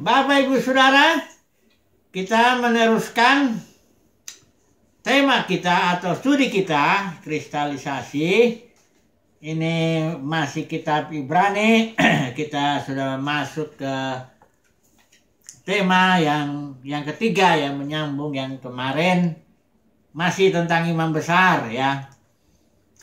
Bapak Ibu Saudara, kita meneruskan tema kita atau studi kita kristalisasi ini masih kitab Ibrani kita sudah masuk ke tema yang yang ketiga yang menyambung yang kemarin masih tentang imam besar ya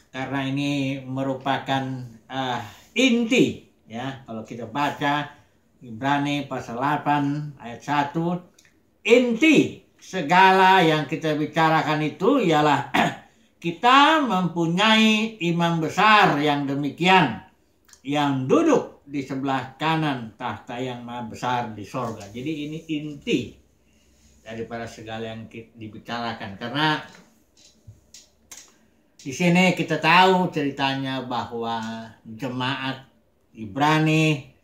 karena ini merupakan uh, inti ya kalau kita baca Ibrani pasal 8 ayat 1 inti segala yang kita bicarakan itu ialah kita mempunyai imam besar yang demikian yang duduk di sebelah kanan tahta yang maha besar di sorga jadi ini inti daripada segala yang dibicarakan karena di sini kita tahu ceritanya bahwa jemaat Ibrani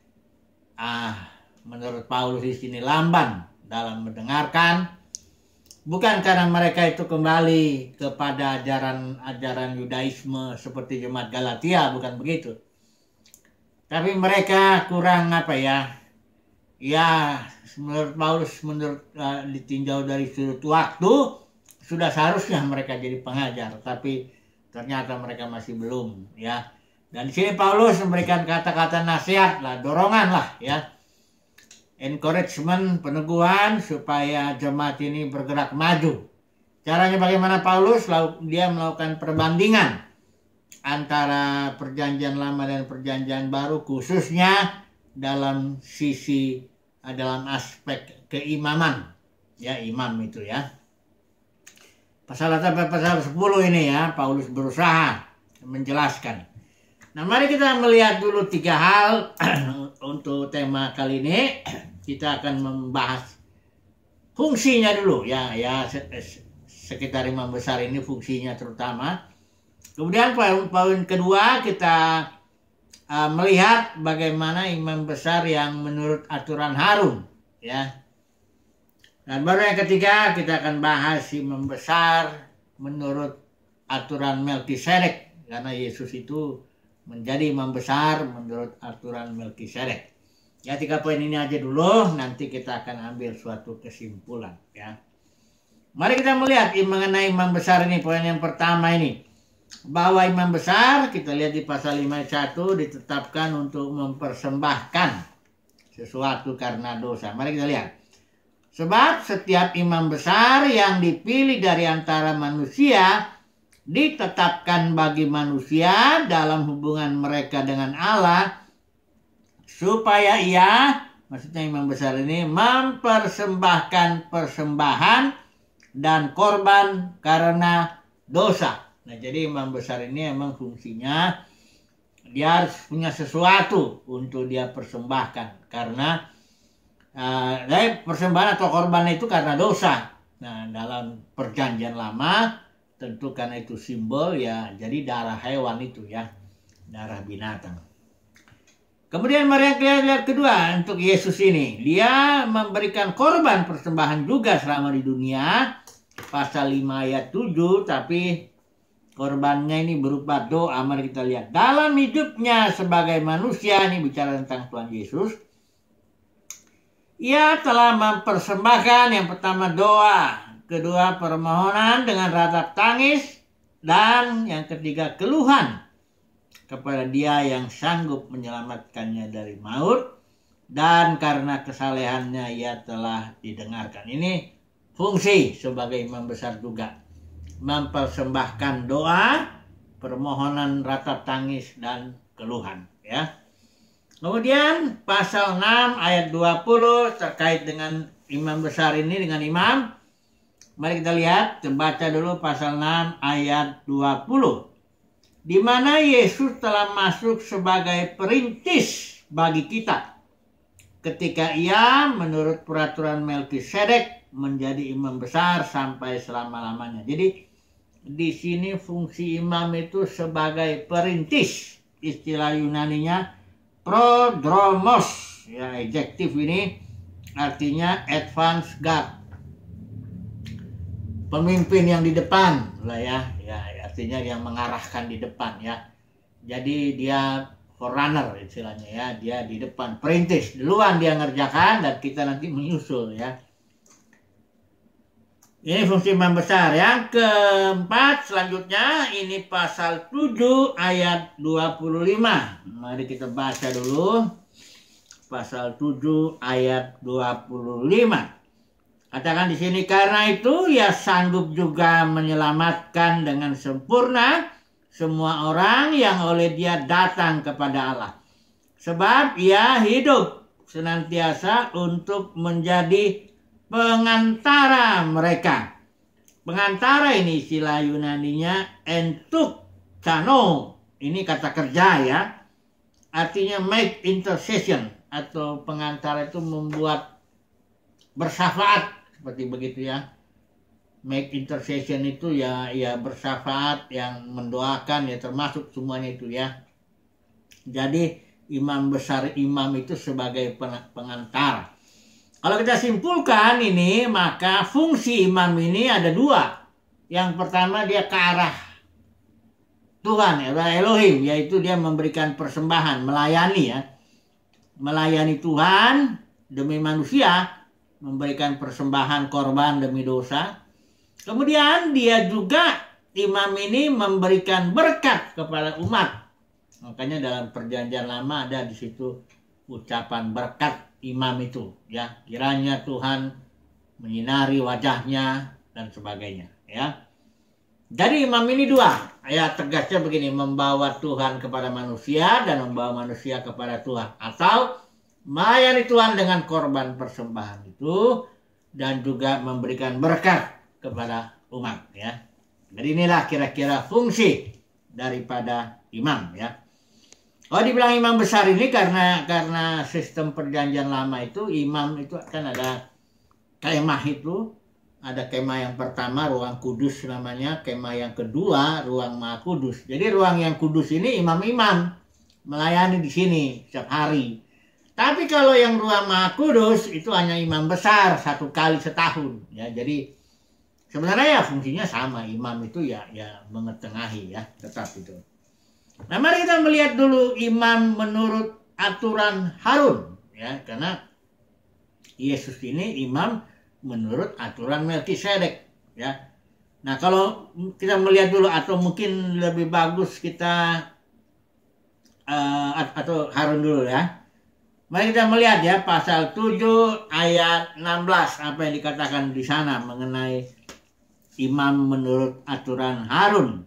Ah, menurut Paulus di sini lamban dalam mendengarkan bukan karena mereka itu kembali kepada ajaran-ajaran Yudaisme seperti jemaat Galatia, bukan begitu. Tapi mereka kurang apa ya? Ya, menurut Paulus menurut uh, ditinjau dari sudut waktu sudah seharusnya mereka jadi pengajar, tapi ternyata mereka masih belum ya dan di sini Paulus memberikan kata-kata nasihat lah, dorongan lah ya. Encouragement, peneguhan supaya jemaat ini bergerak maju. Caranya bagaimana Paulus? Dia melakukan perbandingan antara perjanjian lama dan perjanjian baru khususnya dalam sisi eh, dalam aspek keimaman ya imam itu ya pasal pasal 10 ini ya Paulus berusaha menjelaskan Nah, mari kita melihat dulu tiga hal untuk tema kali ini. Kita akan membahas fungsinya dulu ya, ya sekitar imam besar ini fungsinya terutama. Kemudian poin-poin kedua kita uh, melihat bagaimana imam besar yang menurut aturan harum ya. Dan baru yang ketiga kita akan bahas imam besar menurut aturan Melkisedek karena Yesus itu menjadi imam besar menurut aturan Melkisedek. Ya tiga poin ini aja dulu, nanti kita akan ambil suatu kesimpulan ya. Mari kita melihat mengenai imam besar ini, poin yang pertama ini. Bahwa imam besar, kita lihat di pasal 51 ditetapkan untuk mempersembahkan sesuatu karena dosa. Mari kita lihat. Sebab setiap imam besar yang dipilih dari antara manusia ditetapkan bagi manusia dalam hubungan mereka dengan Allah supaya ia maksudnya imam besar ini mempersembahkan persembahan dan korban karena dosa. Nah, jadi imam besar ini emang fungsinya dia harus punya sesuatu untuk dia persembahkan karena uh, persembahan atau korban itu karena dosa. Nah, dalam perjanjian lama tentu karena itu simbol ya jadi darah hewan itu ya darah binatang kemudian mari kita lihat kedua untuk Yesus ini dia memberikan korban persembahan juga selama di dunia pasal 5 ayat 7 tapi korbannya ini berupa doa mari kita lihat dalam hidupnya sebagai manusia ini bicara tentang Tuhan Yesus ia telah mempersembahkan yang pertama doa kedua permohonan dengan ratap tangis, dan yang ketiga keluhan kepada dia yang sanggup menyelamatkannya dari maut dan karena kesalehannya ia telah didengarkan. Ini fungsi sebagai imam besar juga mempersembahkan doa, permohonan ratap tangis dan keluhan ya. Kemudian pasal 6 ayat 20 terkait dengan imam besar ini dengan imam Mari kita lihat, baca dulu pasal 6 ayat 20. Di mana Yesus telah masuk sebagai perintis bagi kita. Ketika ia menurut peraturan Melkisedek menjadi imam besar sampai selama-lamanya. Jadi di sini fungsi imam itu sebagai perintis. Istilah Yunaninya prodromos. Ya, adjektif ini artinya advance guard pemimpin yang di depan lah ya ya artinya yang mengarahkan di depan ya jadi dia forerunner istilahnya ya dia di depan perintis duluan dia ngerjakan dan kita nanti menyusul ya ini fungsi membesar ya keempat selanjutnya ini pasal 7 ayat 25. Mari kita baca dulu. Pasal 7 ayat 25. Katakan di sini karena itu ia ya sanggup juga menyelamatkan dengan sempurna semua orang yang oleh dia datang kepada Allah. Sebab ia hidup senantiasa untuk menjadi pengantara mereka. Pengantara ini istilah Yunaninya entuk tano. Ini kata kerja ya. Artinya make intercession atau pengantara itu membuat bersyafaat seperti begitu ya make intercession itu ya ya bersyafaat yang mendoakan ya termasuk semuanya itu ya. Jadi imam besar imam itu sebagai pengantar. Kalau kita simpulkan ini maka fungsi imam ini ada dua. Yang pertama dia ke arah Tuhan, ya, Elohim, yaitu dia memberikan persembahan, melayani ya. Melayani Tuhan demi manusia, memberikan persembahan korban demi dosa. Kemudian dia juga imam ini memberikan berkat kepada umat. Makanya dalam perjanjian lama ada di situ ucapan berkat imam itu ya kiranya Tuhan menyinari wajahnya dan sebagainya ya. Jadi imam ini dua, ya tegasnya begini, membawa Tuhan kepada manusia dan membawa manusia kepada Tuhan. Atau melayani Tuhan dengan korban persembahan itu dan juga memberikan berkat kepada umat ya. Jadi inilah kira-kira fungsi daripada imam ya. Oh dibilang imam besar ini karena karena sistem perjanjian lama itu imam itu kan ada kemah itu ada kemah yang pertama ruang kudus namanya, kemah yang kedua ruang maha kudus. Jadi ruang yang kudus ini imam-imam melayani di sini setiap hari. Tapi kalau yang dua Maha Kudus itu hanya imam besar satu kali setahun ya. Jadi sebenarnya ya fungsinya sama imam itu ya ya mengetengahi ya tetap itu. Nah mari kita melihat dulu imam menurut aturan Harun ya karena Yesus ini imam menurut aturan Melkisedek ya. Nah kalau kita melihat dulu atau mungkin lebih bagus kita uh, atau Harun dulu ya. Mari kita melihat ya pasal 7 ayat 16 apa yang dikatakan di sana mengenai imam menurut aturan Harun.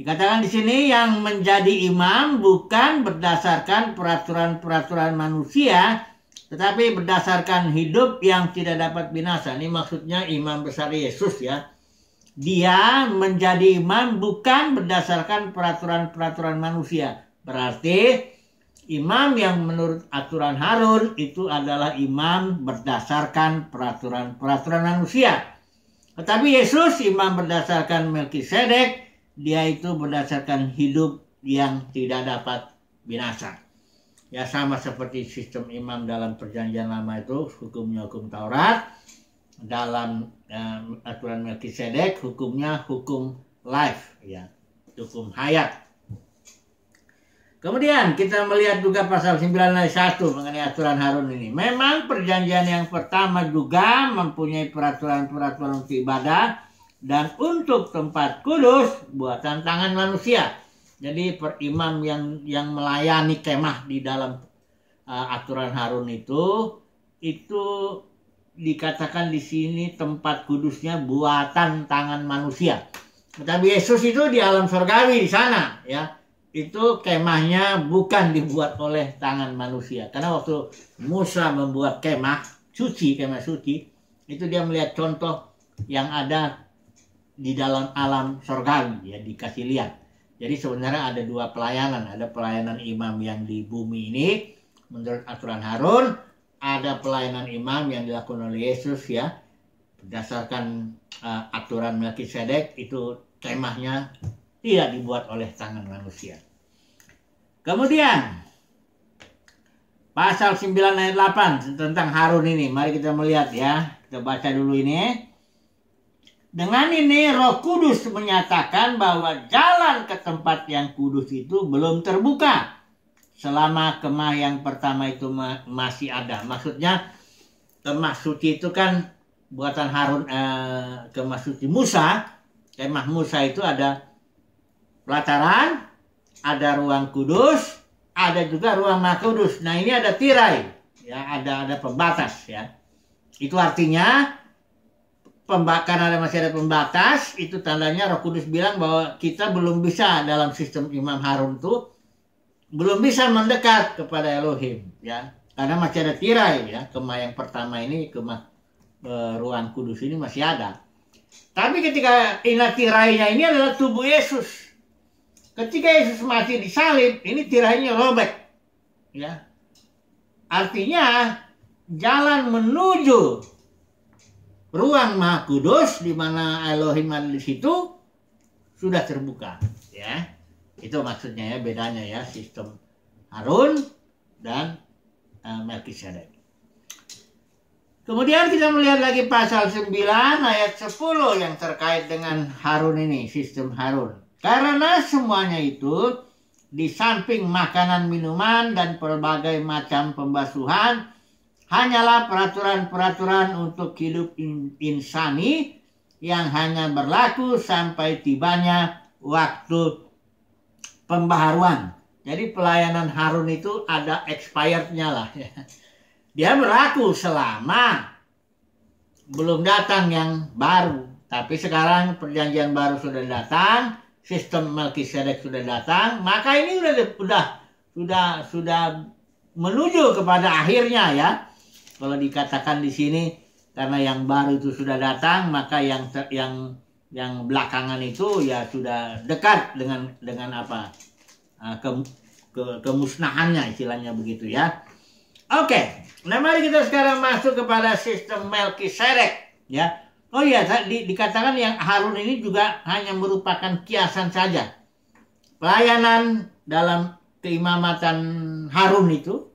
Dikatakan di sini yang menjadi imam bukan berdasarkan peraturan-peraturan manusia tetapi berdasarkan hidup yang tidak dapat binasa. Ini maksudnya imam besar Yesus ya. Dia menjadi imam bukan berdasarkan peraturan-peraturan manusia. Berarti Imam yang menurut aturan Harun itu adalah imam berdasarkan peraturan-peraturan manusia. Tetapi Yesus imam berdasarkan Melkisedek, dia itu berdasarkan hidup yang tidak dapat binasa. Ya sama seperti sistem imam dalam perjanjian lama itu hukumnya hukum Taurat, dalam eh, aturan Melkisedek hukumnya hukum life ya, hukum hayat. Kemudian kita melihat juga pasal 9 ayat 1 mengenai aturan Harun ini. Memang perjanjian yang pertama juga mempunyai peraturan-peraturan untuk ibadah dan untuk tempat kudus buatan tangan manusia. Jadi per yang yang melayani kemah di dalam uh, aturan Harun itu itu dikatakan di sini tempat kudusnya buatan tangan manusia. Tetapi Yesus itu di alam surgawi di sana ya itu kemahnya bukan dibuat oleh tangan manusia. Karena waktu Musa membuat kemah suci, kemah suci, itu dia melihat contoh yang ada di dalam alam surgawi ya dikasih lihat. Jadi sebenarnya ada dua pelayanan, ada pelayanan imam yang di bumi ini menurut aturan Harun, ada pelayanan imam yang dilakukan oleh Yesus ya berdasarkan uh, aturan Melkisedek itu kemahnya tidak dibuat oleh tangan manusia. Kemudian pasal 9 ayat 8 tentang Harun ini. Mari kita melihat ya. Kita baca dulu ini. Dengan ini Roh Kudus menyatakan bahwa jalan ke tempat yang kudus itu belum terbuka selama kemah yang pertama itu masih ada. Maksudnya kemah suci itu kan buatan Harun eh, kemah suci Musa. Kemah Musa itu ada pelataran, ada ruang kudus, ada juga ruang kudus. Nah, ini ada tirai, ya, ada ada pembatas, ya. Itu artinya pembakaran ada masih ada pembatas, itu tandanya Roh Kudus bilang bahwa kita belum bisa dalam sistem Imam Harun itu belum bisa mendekat kepada Elohim, ya. Karena masih ada tirai, ya. Kemah yang pertama ini kemah e, ruang kudus ini masih ada. Tapi ketika inatirainya tirainya ini adalah tubuh Yesus, Ketika Yesus mati di salib, ini tirainya robek. Ya. Artinya jalan menuju ruang Maha Kudus di mana Elohim ada di situ sudah terbuka, ya. Itu maksudnya ya bedanya ya sistem Harun dan uh, Melkisedek. Kemudian kita melihat lagi pasal 9 ayat 10 yang terkait dengan Harun ini, sistem Harun. Karena semuanya itu di samping makanan minuman dan berbagai macam pembasuhan hanyalah peraturan-peraturan untuk hidup insani yang hanya berlaku sampai tibanya waktu pembaharuan. Jadi pelayanan Harun itu ada expirednya lah ya. Dia berlaku selama belum datang yang baru. Tapi sekarang perjanjian baru sudah datang, sistem Melkisedek sudah datang, maka ini sudah sudah sudah sudah menuju kepada akhirnya ya. Kalau dikatakan di sini karena yang baru itu sudah datang, maka yang yang yang belakangan itu ya sudah dekat dengan dengan apa ah, ke, ke kemusnahannya istilahnya begitu ya. Oke, okay. nah mari kita sekarang masuk kepada sistem Melkisedek ya. Oh iya, di, dikatakan yang Harun ini juga hanya merupakan kiasan saja. Pelayanan dalam keimamatan Harun itu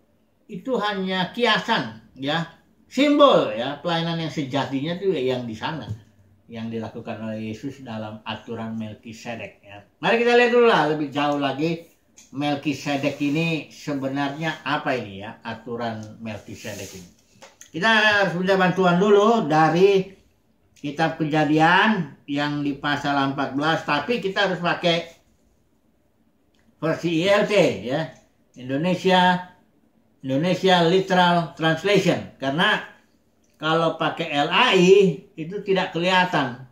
itu hanya kiasan ya simbol ya pelayanan yang sejatinya itu yang di sana yang dilakukan oleh Yesus dalam aturan Melkisedek ya. Mari kita lihat dulu lah lebih jauh lagi Melkisedek ini sebenarnya apa ini ya aturan Melkisedek ini. Kita harus punya bantuan dulu dari kitab kejadian yang di pasal 14 tapi kita harus pakai versi ILT ya Indonesia Indonesia literal translation karena kalau pakai LAI itu tidak kelihatan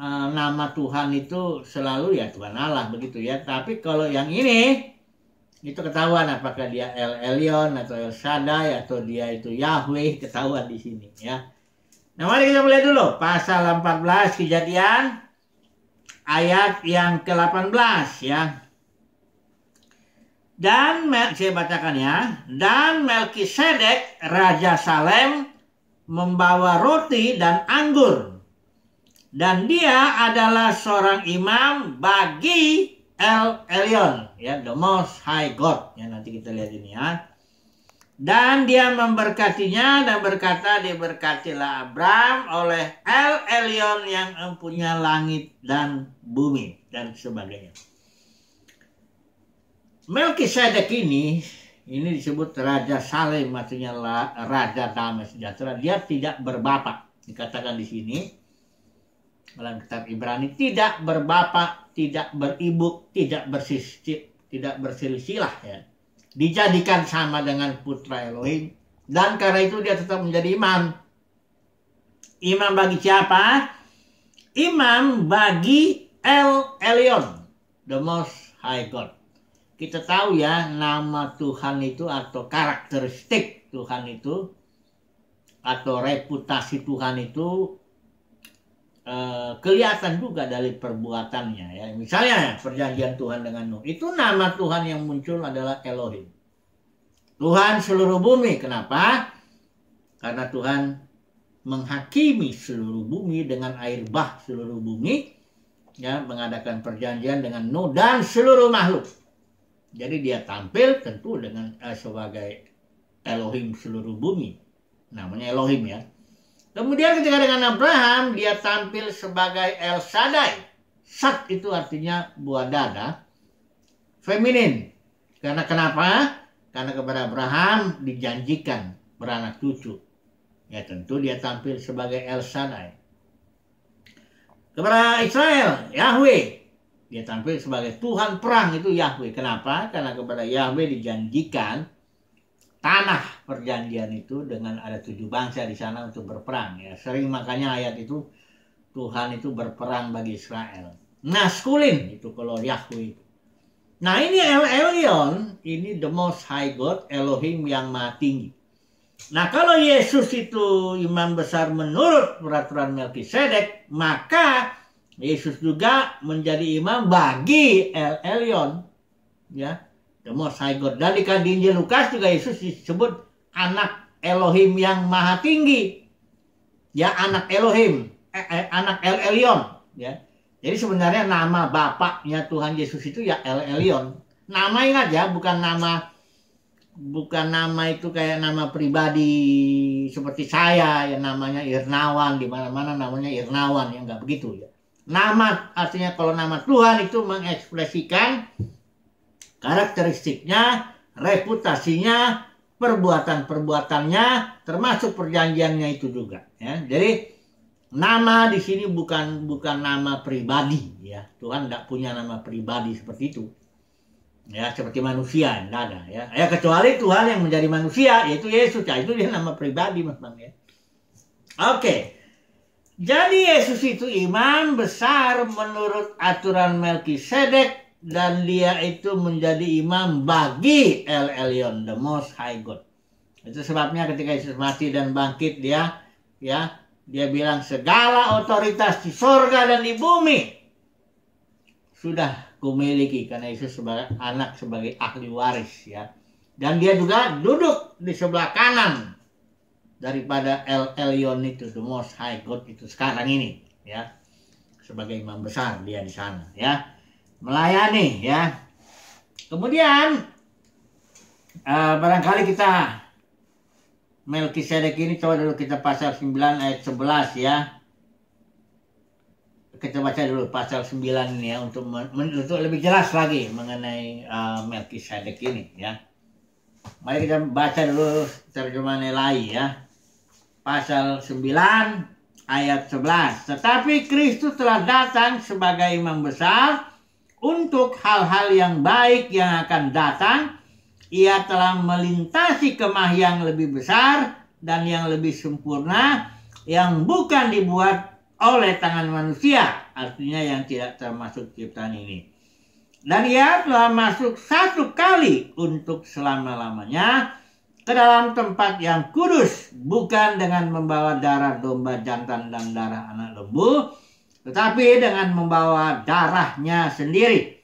eh, nama Tuhan itu selalu ya Tuhan Allah begitu ya tapi kalau yang ini itu ketahuan apakah dia El Elyon atau El Shaddai atau dia itu Yahweh ketahuan di sini ya Nah mari kita mulai dulu pasal 14 kejadian ayat yang ke-18 ya. Dan Mel, saya bacakan ya. Dan Melkisedek raja Salem membawa roti dan anggur. Dan dia adalah seorang imam bagi El Elyon ya, the most high god. Ya nanti kita lihat ini ya. Dan dia memberkatinya dan berkata diberkatilah Abram oleh El Elyon yang mempunyai langit dan bumi dan sebagainya. Melkisedek ini ini disebut Raja Saleh maksudnya Raja Damai Sejahtera. Dia tidak berbapak dikatakan di sini dalam kitab Ibrani tidak berbapak, tidak beribu, tidak bersisit tidak bersilsilah ya dijadikan sama dengan putra Elohim dan karena itu dia tetap menjadi imam. Imam bagi siapa? Imam bagi El Elyon, the most high God. Kita tahu ya nama Tuhan itu atau karakteristik Tuhan itu atau reputasi Tuhan itu Eh, kelihatan juga dari perbuatannya ya. Misalnya perjanjian Tuhan dengan Nuh, itu nama Tuhan yang muncul adalah Elohim. Tuhan seluruh bumi. Kenapa? Karena Tuhan menghakimi seluruh bumi dengan air bah seluruh bumi ya mengadakan perjanjian dengan Nuh dan seluruh makhluk. Jadi dia tampil tentu dengan eh, sebagai Elohim seluruh bumi. Namanya Elohim ya. Kemudian ketika dengan Abraham, dia tampil sebagai El Shaddai. Sat itu artinya buah dada. Feminin. Karena kenapa? Karena kepada Abraham dijanjikan beranak cucu. Ya tentu dia tampil sebagai El Shaddai. Kepada Israel, Yahweh. Dia tampil sebagai Tuhan perang itu Yahweh. Kenapa? Karena kepada Yahweh dijanjikan tanah perjanjian itu dengan ada tujuh bangsa di sana untuk berperang ya sering makanya ayat itu Tuhan itu berperang bagi Israel naskulin itu kalau Yahweh itu nah ini El Elyon ini the most high God Elohim yang maha tinggi nah kalau Yesus itu imam besar menurut peraturan Melkisedek maka Yesus juga menjadi imam bagi El Elyon ya high God. Dan di Injil Lukas juga Yesus disebut anak Elohim yang maha tinggi. Ya anak Elohim, eh, eh, anak El Elyon. Ya. Jadi sebenarnya nama bapaknya Tuhan Yesus itu ya El Elyon. Nama ingat ya, bukan nama bukan nama itu kayak nama pribadi seperti saya yang namanya Irnawan di mana-mana namanya Irnawan yang nggak begitu ya. Nama artinya kalau nama Tuhan itu mengekspresikan karakteristiknya, reputasinya, perbuatan-perbuatannya, termasuk perjanjiannya itu juga. Ya. Jadi nama di sini bukan bukan nama pribadi ya. Tuhan tidak punya nama pribadi seperti itu. Ya, seperti manusia, tidak ada ya. Ya kecuali Tuhan yang menjadi manusia yaitu Yesus. Ya, itu dia nama pribadi Mas ya. Oke. Jadi Yesus itu iman besar menurut aturan Melkisedek dan dia itu menjadi imam bagi El Elyon the Most High God. Itu sebabnya ketika Yesus mati dan bangkit dia ya dia bilang segala otoritas di sorga dan di bumi sudah kumiliki karena Yesus sebagai anak sebagai ahli waris ya. Dan dia juga duduk di sebelah kanan daripada El Elyon itu the Most High God itu sekarang ini ya sebagai imam besar dia di sana ya melayani ya. Kemudian uh, barangkali kita Melkisedek ini coba dulu kita pasal 9 ayat 11 ya. Kita baca dulu pasal 9 ini ya untuk untuk lebih jelas lagi mengenai uh, eh, Melkisedek ini ya. Mari kita baca dulu terjemahan Elai ya. Pasal 9 ayat 11. Tetapi Kristus telah datang sebagai imam besar untuk hal-hal yang baik yang akan datang, ia telah melintasi kemah yang lebih besar dan yang lebih sempurna yang bukan dibuat oleh tangan manusia, artinya yang tidak termasuk ciptaan ini. Dan ia telah masuk satu kali untuk selama-lamanya ke dalam tempat yang kudus, bukan dengan membawa darah domba jantan dan darah anak lembu, tetapi dengan membawa darahnya sendiri.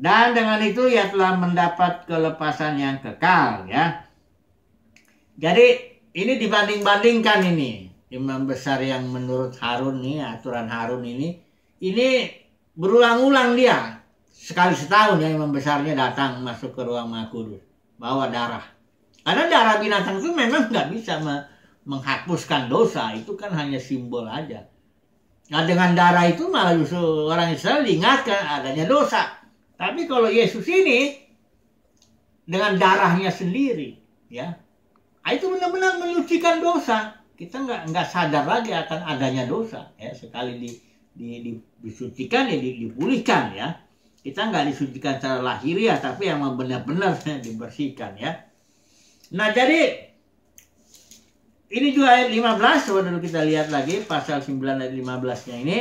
Dan dengan itu ia telah mendapat kelepasan yang kekal ya. Jadi ini dibanding-bandingkan ini imam besar yang menurut Harun nih aturan Harun ini ini berulang-ulang dia sekali setahun ya imam besarnya datang masuk ke ruang maha bawa darah karena darah binatang itu memang nggak bisa menghapuskan dosa itu kan hanya simbol aja Nah dengan darah itu malah justru orang Israel diingatkan adanya dosa. Tapi kalau Yesus ini dengan darahnya sendiri, ya, nah, itu benar-benar menyucikan dosa. Kita nggak nggak sadar lagi akan adanya dosa. Ya sekali di, di, di disucikan ya dipulihkan ya. Kita nggak disucikan secara lahiriah, ya, tapi yang benar-benar dibersihkan ya. Nah jadi ini juga ayat 15 coba dulu kita lihat lagi pasal 9 ayat 15 nya ini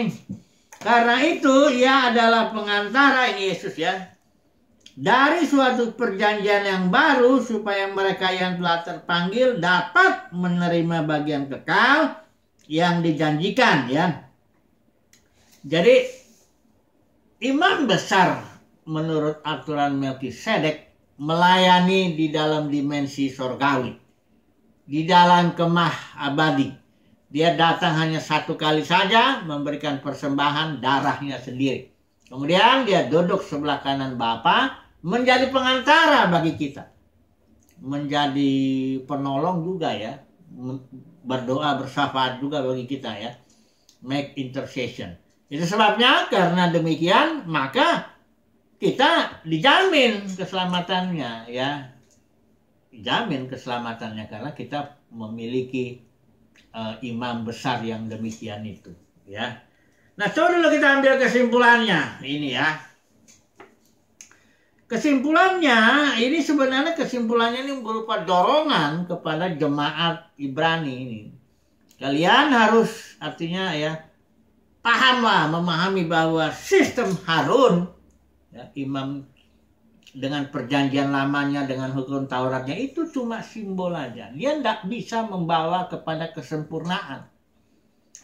karena itu ia adalah pengantara ini Yesus ya dari suatu perjanjian yang baru supaya mereka yang telah terpanggil dapat menerima bagian kekal yang dijanjikan ya. Jadi imam besar menurut aturan Melkisedek melayani di dalam dimensi sorgawi di dalam kemah abadi. Dia datang hanya satu kali saja memberikan persembahan darahnya sendiri. Kemudian dia duduk sebelah kanan Bapa menjadi pengantara bagi kita. Menjadi penolong juga ya. Berdoa bersahabat juga bagi kita ya. Make intercession. Itu sebabnya karena demikian maka kita dijamin keselamatannya ya jamin keselamatannya karena kita memiliki uh, imam besar yang demikian itu ya nah coba dulu kita ambil kesimpulannya ini ya kesimpulannya ini sebenarnya kesimpulannya ini berupa dorongan kepada jemaat Ibrani ini kalian harus artinya ya pahamlah memahami bahwa sistem Harun ya, imam dengan perjanjian lamanya, dengan hukum Tauratnya itu cuma simbol aja. Dia tidak bisa membawa kepada kesempurnaan.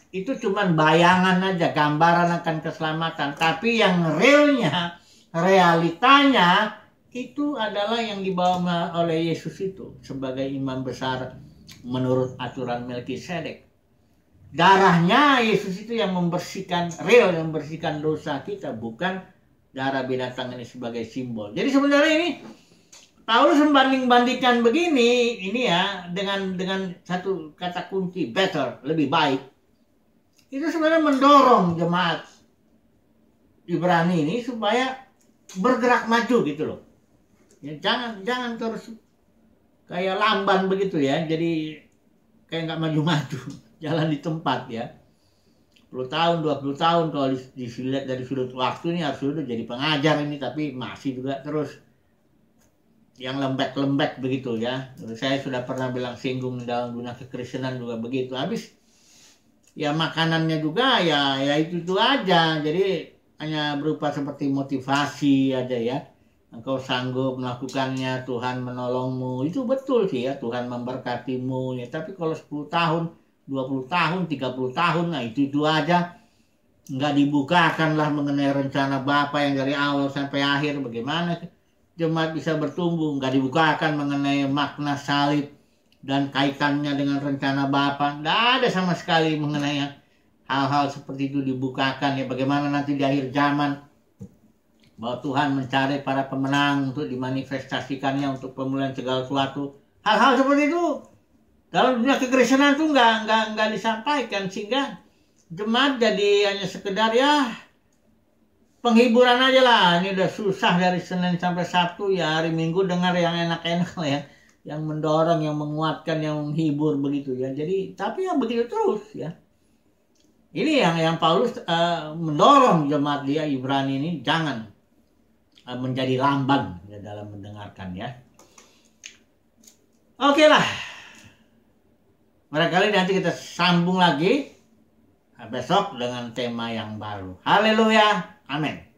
Itu cuma bayangan aja, gambaran akan keselamatan. Tapi yang realnya, realitanya itu adalah yang dibawa oleh Yesus itu sebagai imam besar menurut aturan Melkisedek. Darahnya Yesus itu yang membersihkan real, yang membersihkan dosa kita, bukan darah binatang ini sebagai simbol. Jadi sebenarnya ini Paulus membanding-bandingkan begini ini ya dengan dengan satu kata kunci better lebih baik itu sebenarnya mendorong jemaat Ibrani ini supaya bergerak maju gitu loh ya, jangan jangan terus kayak lamban begitu ya jadi kayak nggak maju-maju jalan di tempat ya 10 tahun, 20 tahun kalau dilihat dari sudut waktu ini harus sudah jadi pengajar ini tapi masih juga terus yang lembek-lembek begitu ya. Saya sudah pernah bilang singgung dalam guna kekristenan juga begitu. Habis ya makanannya juga ya ya itu itu aja. Jadi hanya berupa seperti motivasi aja ya. Engkau sanggup melakukannya, Tuhan menolongmu. Itu betul sih ya, Tuhan memberkatimu ya. Tapi kalau 10 tahun 20 tahun, 30 tahun, nah itu itu aja nggak dibukakanlah mengenai rencana Bapak yang dari awal sampai akhir bagaimana jemaat bisa bertumbuh nggak dibukakan mengenai makna salib dan kaitannya dengan rencana Bapak nggak ada sama sekali mengenai ya. hal-hal seperti itu dibukakan ya bagaimana nanti di akhir zaman bahwa Tuhan mencari para pemenang untuk dimanifestasikannya untuk pemulihan segala sesuatu hal-hal seperti itu kalau dunia kekristenan tuh nggak nggak nggak disampaikan sehingga jemaat jadi hanya sekedar ya penghiburan aja lah. Ini udah susah dari Senin sampai Sabtu ya hari Minggu dengar yang enak-enak lah ya yang mendorong, yang menguatkan, yang menghibur begitu ya. Jadi tapi ya begitu terus ya. Ini yang yang Paulus uh, mendorong jemaat dia Ibrani ini jangan uh, menjadi lamban ya, dalam mendengarkan ya. Oke okay lah. Barangkali nanti kita sambung lagi besok dengan tema yang baru. Haleluya. Amin.